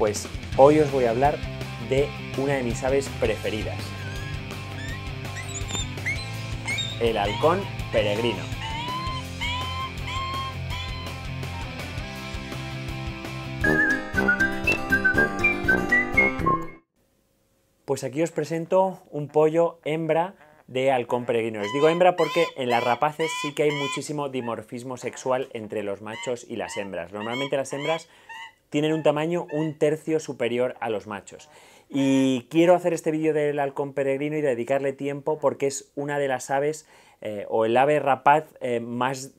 Pues hoy os voy a hablar de una de mis aves preferidas, el halcón peregrino. Pues aquí os presento un pollo hembra de halcón peregrino. Les digo hembra porque en las rapaces sí que hay muchísimo dimorfismo sexual entre los machos y las hembras. Normalmente las hembras tienen un tamaño un tercio superior a los machos. Y quiero hacer este vídeo del halcón peregrino y dedicarle tiempo porque es una de las aves eh, o el ave rapaz eh, más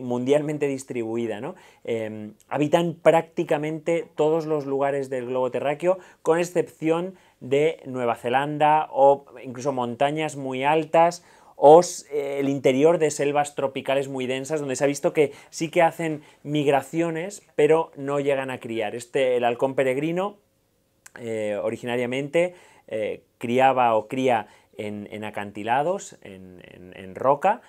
mundialmente distribuida. ¿no? Em, habitan prácticamente todos los lugares del globo terráqueo, con excepción de Nueva Zelanda o incluso montañas muy altas o eh, el interior de selvas tropicales muy densas, donde se ha visto que sí que hacen migraciones, pero no llegan a criar. Este, el halcón peregrino, eh, originariamente, eh, criaba o cría en, acantilados, en, roca,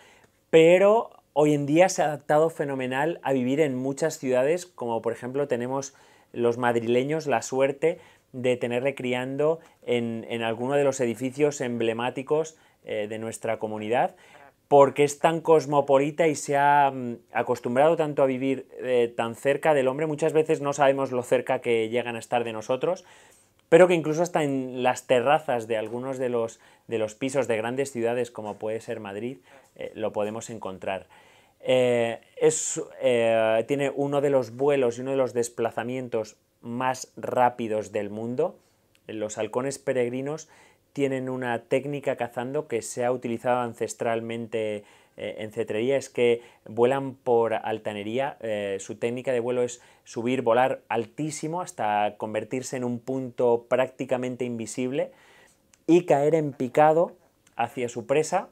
pero hoy en día se ha adaptado fenomenal a vivir en muchas ciudades, como por ejemplo tenemos los madrileños la suerte de tenerle criando en, en alguno de los edificios emblemáticos eh, de nuestra comunidad, porque es tan cosmopolita y se ha mm, acostumbrado tanto a vivir eh, tan cerca del hombre, muchas veces no sabemos lo cerca que llegan a estar de nosotros, pero que incluso hasta en las terrazas de algunos de los, de los pisos de grandes ciudades como puede ser Madrid, eh, lo podemos encontrar. es, tiene uno de los vuelos y uno de los desplazamientos más rápidos del mundo. Los halcones peregrinos tienen una técnica cazando que se ha utilizado ancestralmente eh, en cetrería, es que vuelan por altanería, eh, su técnica de vuelo es subir, volar altísimo hasta convertirse en un punto prácticamente invisible y caer en picado hacia su presa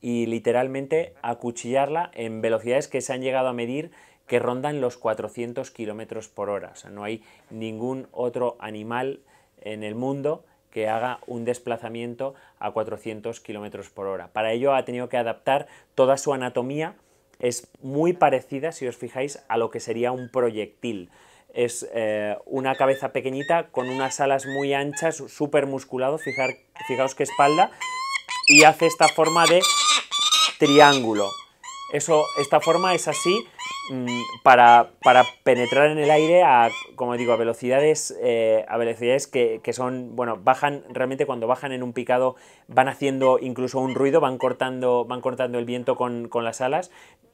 y literalmente acuchillarla en velocidades que se han llegado a medir que rondan los 400 kilómetros por hora. O sea, no hay ningún otro animal en el mundo que haga un desplazamiento a 400 km por hora. Para ello ha tenido que adaptar toda su anatomía, es muy parecida, si os fijáis, a lo que sería un proyectil. Es eh, una cabeza pequeñita con unas alas muy anchas, súper musculado, Fijar, fijaos qué espalda, y hace esta forma de triángulo. Eso, esta forma es así Mm, para, penetrar en el aire a, como digo, a velocidades, eh, a velocidades que, son, bueno, bajan, realmente cuando bajan en un picado van haciendo incluso un ruido, van cortando, van cortando el viento con, con las alas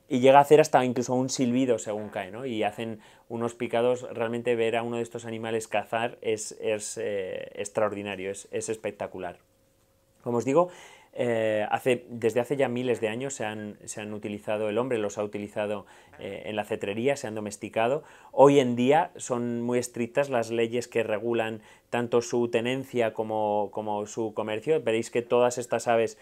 y llega a hacer hasta incluso un silbido según cae, ¿no? Y hacen unos picados, realmente ver a uno de estos animales cazar es, es eh, extraordinario, es, es espectacular. Como os digo, eh, hace, desde hace ya miles de años se han, utilizado, el hombre los ha utilizado eh, en la cetrería, se han domesticado. Hoy en día son muy estrictas las leyes que regulan tanto su tenencia como, su comercio. Veréis que todas estas aves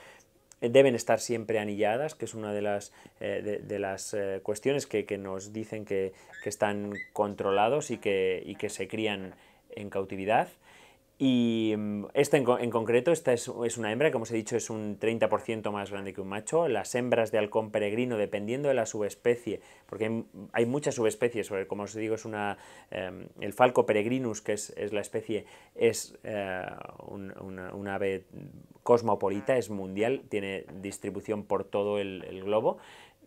deben estar siempre anilladas, que es una de las, eh, de, las cuestiones que, nos dicen que, están controlados y que se crían en cautividad. Y mm, esta en, concreto, esta es, una hembra, como os he dicho, es un 30% más grande que un macho. Las hembras de halcón peregrino, dependiendo de la subespecie, porque hay, muchas subespecies, como os digo, es una, em, el falco peregrinus, que es, es la especie, es eh, un, una, ave cosmopolita, es mundial, tiene distribución por todo el globo,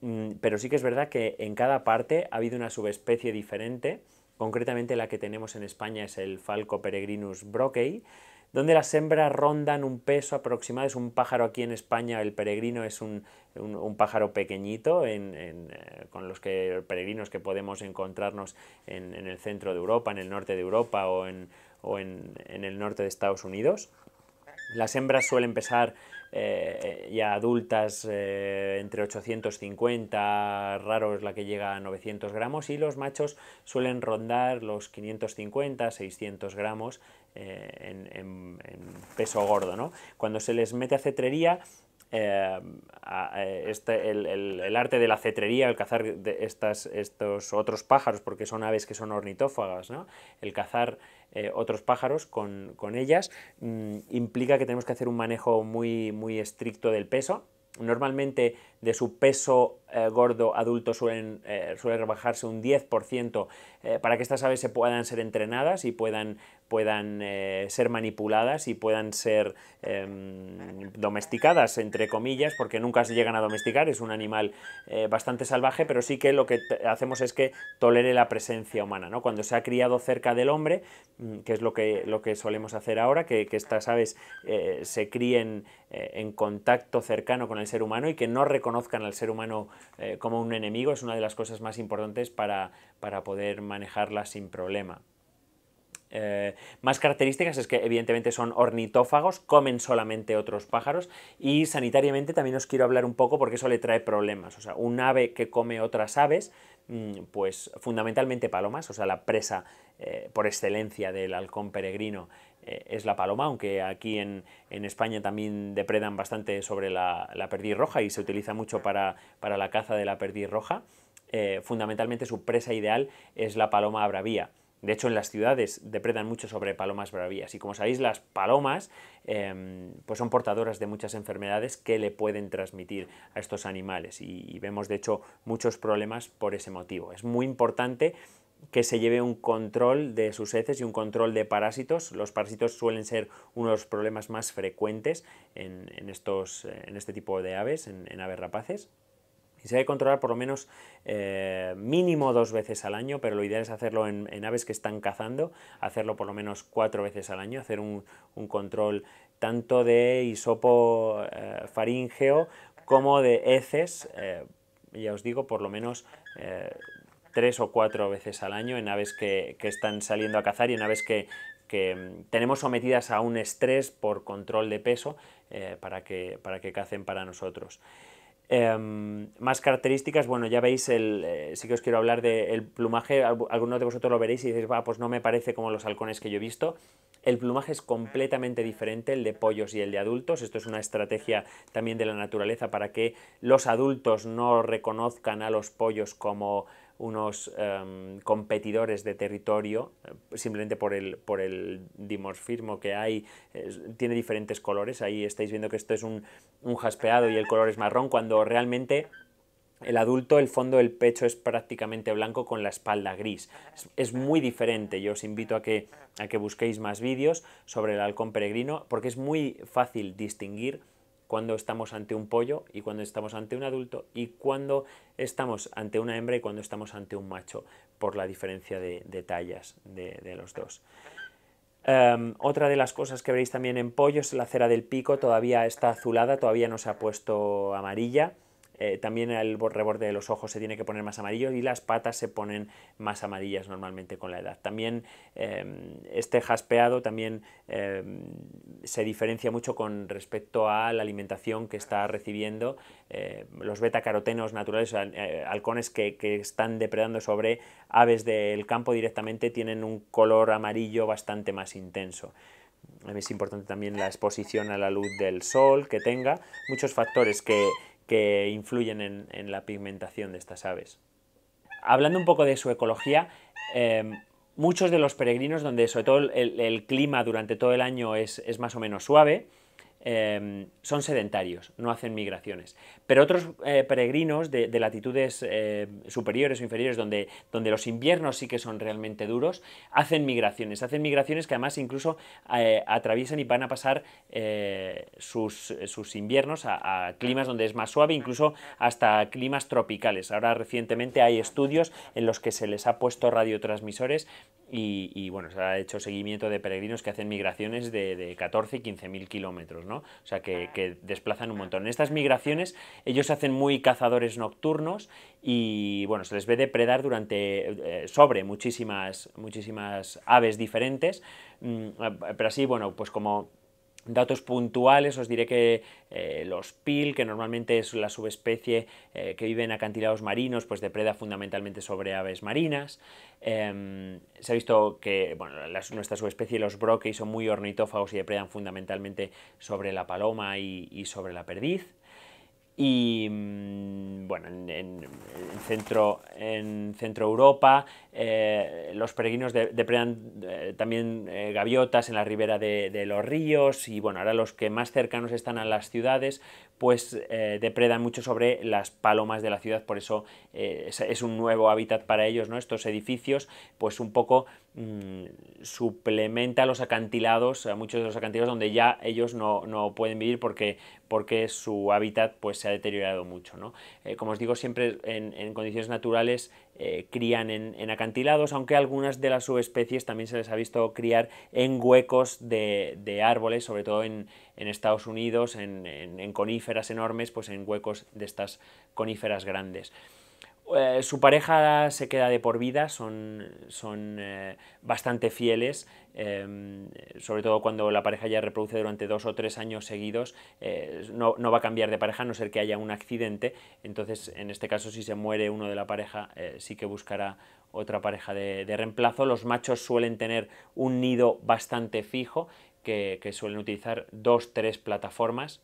mm, pero sí que es verdad que en cada parte ha habido una subespecie diferente Concretamente la que tenemos en España es el Falco peregrinus brockei, donde las hembras rondan un peso aproximado, es un pájaro aquí en España, el peregrino es un, pájaro pequeñito, eh, con los que, peregrinos que podemos encontrarnos en, el centro de Europa, en el norte de Europa o, o en, el norte de Estados Unidos. Las hembras suelen pesar eh, ya adultas eh, entre 850, raro es la que llega a 900 gramos, y los machos suelen rondar los 550, 600 gramos eh, en, peso gordo. Cuando se les mete a cetrería, Em, este, el, arte de la cetrería, el cazar de estas, estos otros pájaros, porque son aves que son ornitófagas, ¿no? el cazar eh, otros pájaros con, ellas, mm, implica que tenemos que hacer un manejo muy, muy estricto del peso. Normalmente de su peso eh, gordo adulto suelen, eh, suele rebajarse un 10% para que estas aves se puedan ser entrenadas y puedan puedan eh, ser manipuladas y puedan ser em, domesticadas, entre comillas, porque nunca se llegan a domesticar, es un animal eh, bastante salvaje, pero sí que lo que hacemos es que tolere la presencia humana. ¿no? Cuando se ha criado cerca del hombre, mm, que es lo que, lo que solemos hacer ahora, que, estas aves eh, se críen en contacto cercano con el ser humano y que no reconozcan al ser humano como un enemigo, es una de las cosas más importantes para, para poder manejarlas sin problema. Eh, más características es que evidentemente son ornitófagos, comen solamente otros pájaros y sanitariamente también os quiero hablar un poco porque eso le trae problemas. O sea, un ave que come otras aves, mm, pues fundamentalmente palomas, o sea, la presa eh, por excelencia del halcón peregrino eh, es la paloma, aunque aquí en, España también depredan bastante sobre la, perdiz roja y se utiliza mucho para, para la caza de la perdiz roja. fundamentalmente su presa ideal es la paloma abravía. De hecho, en las ciudades depredan mucho sobre palomas bravías. Y como sabéis, las palomas em, pues son portadoras de muchas enfermedades que le pueden transmitir a estos animales. Y, vemos, de hecho, muchos problemas por ese motivo. Es muy importante que se lleve un control de sus heces y un control de parásitos. Los parásitos suelen ser uno de los problemas más frecuentes en, eh, este tipo de aves, en aves rapaces y se debe controlar por lo menos eh, mínimo dos veces al año, pero lo ideal es hacerlo en, aves que están cazando, hacerlo por lo menos cuatro veces al año, hacer un, control tanto de isopo eh, faríngeo como de heces, eh, ya os digo, por lo menos tres o cuatro veces al año en aves que, están saliendo a cazar y en aves que, mm, tenemos sometidas a un estrés por control de peso para, para que cacen para nosotros. Em, más características, bueno, ya veis, el, eh, sí que os quiero hablar del plumaje, algunos de vosotros lo veréis y decís, va, pues no me parece como los halcones que yo he visto. El plumaje es completamente diferente, el de pollos y el de adultos. Esto es una estrategia también de la naturaleza para que los adultos no reconozcan a los pollos como unos em, competidores de territorio, eh, simplemente por el, dimorfismo que hay, tiene diferentes colores. Ahí estáis viendo que esto es un, jaspeado y el color es marrón, cuando realmente el adulto, el fondo del pecho es prácticamente blanco con la espalda gris. Es, es muy diferente. Yo os invito a que, a que busquéis más vídeos sobre el halcón peregrino porque es muy fácil distinguir cuando estamos ante un pollo y cuando estamos ante un adulto y cuando estamos ante una hembra y cuando estamos ante un macho, por la diferencia de, tallas de, los dos. Em, otra de las cosas que veréis también en pollo es la cera del pico, todavía está azulada, todavía no se ha puesto amarilla. Eh, también el reborde de los ojos se tiene que poner más amarillo y las patas se ponen más amarillas normalmente con la edad. También em, este jaspeado también em, se diferencia mucho con respecto a la alimentación que está recibiendo. Eh, los beta-carotenos naturales, eh, halcones que están depredando sobre aves del campo directamente, tienen un color amarillo bastante más intenso es importante también la exposición a la luz del sol que tenga, muchos factores que que influyen en, la pigmentación de estas aves. Hablando un poco de su ecología, em, muchos de los peregrinos, donde sobre todo el, clima durante todo el año es más o menos suave, Em, son sedentarios, no hacen migraciones. Pero otros eh, peregrinos de, latitudes eh, superiores o inferiores, donde, donde, los inviernos sí que son realmente duros, hacen migraciones. Hacen migraciones que además incluso eh, atraviesan y van a pasar sus, inviernos a, a, climas donde es más suave, incluso hasta climas tropicales. Ahora recientemente hay estudios en los que se les ha puesto radiotransmisores y, bueno, se ha hecho seguimiento de peregrinos que hacen migraciones de, de 14 y 15 mil kilómetros, ¿no? O sea, que, desplazan un montón. En estas migraciones ellos se hacen muy cazadores nocturnos y bueno, se les ve depredar durante, eh, sobre muchísimas, muchísimas aves diferentes, mm, eh, pero así, bueno, pues como Datos puntuales, os diré que eh, los pil, que normalmente es la subespecie eh, que vive en acantilados marinos, pues depreda fundamentalmente sobre aves marinas. Em, se ha visto que nuestra subespecie, los broques son muy ornitófagos y depredan fundamentalmente sobre la paloma y sobre la perdiz y mm, bueno, en, centro, en centro Europa, eh, los peregrinos de, depredan eh, también eh, gaviotas en la ribera de, de, los ríos y bueno, ahora los que más cercanos están a las ciudades, pues eh, depredan mucho sobre las palomas de la ciudad, por eso eh, es, un nuevo hábitat para ellos, ¿no? Estos edificios, pues un poco mm, suplementa los acantilados, a muchos de los acantilados donde ya ellos no, pueden vivir porque, porque su hábitat pues se ha deteriorado mucho, eh, como os digo, siempre en, en condiciones naturales eh, crían en, acantilados, aunque algunas de las subespecies también se les ha visto criar en huecos de, árboles, sobre todo en, Estados Unidos, en coníferas enormes, pues en huecos de estas coníferas grandes. Eh, su pareja se queda de por vida, son, eh, bastante fieles, em, sobre todo cuando la pareja ya reproduce durante dos o tres años seguidos, eh, no, va a cambiar de pareja a no ser que haya un accidente, entonces en este caso si se muere uno de la pareja sí que buscará otra pareja de, reemplazo. Los machos suelen tener un nido bastante fijo, que, suelen utilizar dos, tres plataformas,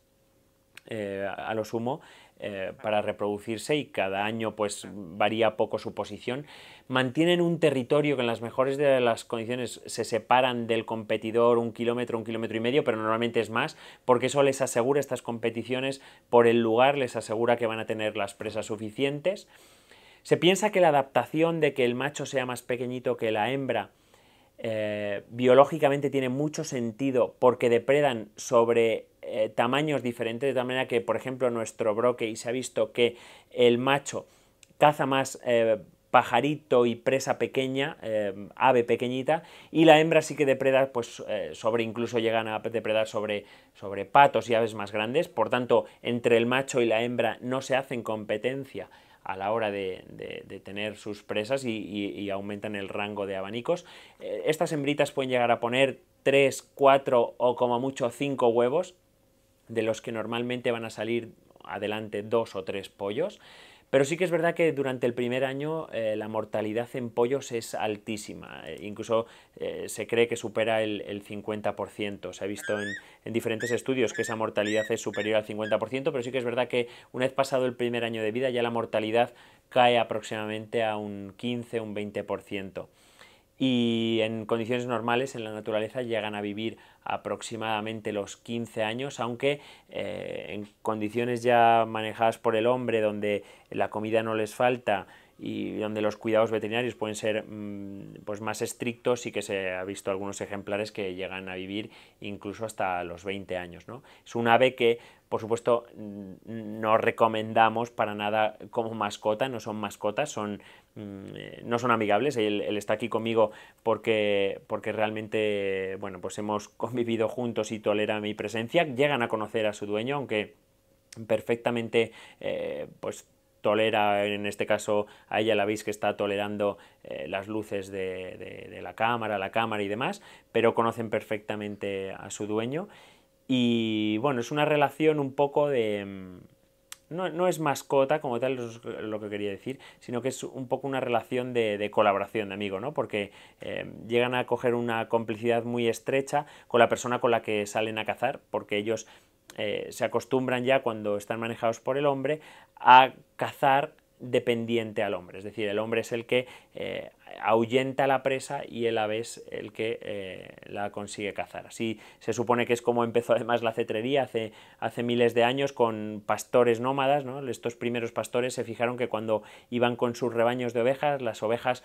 a lo sumo, eh, para reproducirse y cada año pues varía poco su posición. Mantienen un territorio que en las mejores de las condiciones se separan del competidor un kilómetro, un kilómetro y medio, pero normalmente es más, porque eso les asegura estas competiciones por el lugar, les asegura que van a tener las presas suficientes. Se piensa que la adaptación de que el macho sea más pequeñito que la hembra eh, biológicamente tiene mucho sentido porque depredan sobre eh, tamaños diferentes, de tal manera que, por ejemplo, nuestro broque se ha visto que el macho caza más eh, pajarito y presa pequeña, ave pequeñita, y la hembra sí que depreda pues, sobre, incluso llegan a depredar sobre, sobre patos y aves más grandes, por tanto, entre el macho y la hembra no se hacen competencia a la hora de, tener sus presas y, aumentan el rango de abanicos. Eh, estas hembritas pueden llegar a poner 3, 4 o como mucho 5 huevos, de los que normalmente van a salir adelante dos o tres pollos. Pero sí que es verdad que durante el primer año eh, la mortalidad en pollos es altísima, eh, incluso eh, se cree que supera el, 50%. Se ha visto en, en, diferentes estudios que esa mortalidad es superior al 50%, pero sí que es verdad que una vez pasado el primer año de vida ya la mortalidad cae aproximadamente a un 15, un 20%. Y en condiciones normales en la naturaleza llegan a vivir aproximadamente los 15 años, aunque eh, en condiciones ya manejadas por el hombre, donde la comida no les falta, y donde los cuidados veterinarios pueden ser mm, pues, más estrictos y que se ha visto algunos ejemplares que llegan a vivir incluso hasta los 20 años. Es un ave que, por supuesto, mm, no recomendamos para nada como mascota, no son mascotas, son, mm, no son amigables. Él, está aquí conmigo porque, porque realmente bueno, pues hemos convivido juntos y tolera mi presencia. Llegan a conocer a su dueño, aunque perfectamente eh, pues tolera, en este caso a ella la veis que está tolerando eh, las luces de, la cámara, la cámara y demás, pero conocen perfectamente a su dueño. Y bueno, es una relación un poco de... Mm, no, es mascota como tal, lo que quería decir, sino que es un poco una relación de, colaboración de amigo, ¿no? Porque em, llegan a coger una complicidad muy estrecha con la persona con la que salen a cazar, porque ellos eh, se acostumbran ya cuando están manejados por el hombre a cazar dependiente al hombre, es decir, el hombre es el que eh, ahuyenta la presa y el ave es el que eh, la consigue cazar. Así se supone que es como empezó además la cetrería hace, hace miles de años con pastores nómadas, estos primeros pastores se fijaron que cuando iban con sus rebaños de ovejas, las ovejas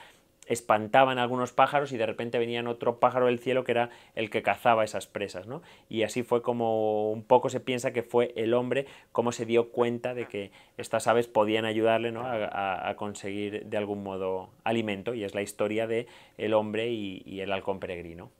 espantaban a algunos pájaros y de repente venían otro pájaro del cielo que era el que cazaba esas presas, ¿no? Y así fue como un poco se piensa que fue el hombre cómo se dio cuenta de que estas aves podían ayudarle a, conseguir de algún modo alimento y es la historia de el hombre y el halcón peregrino.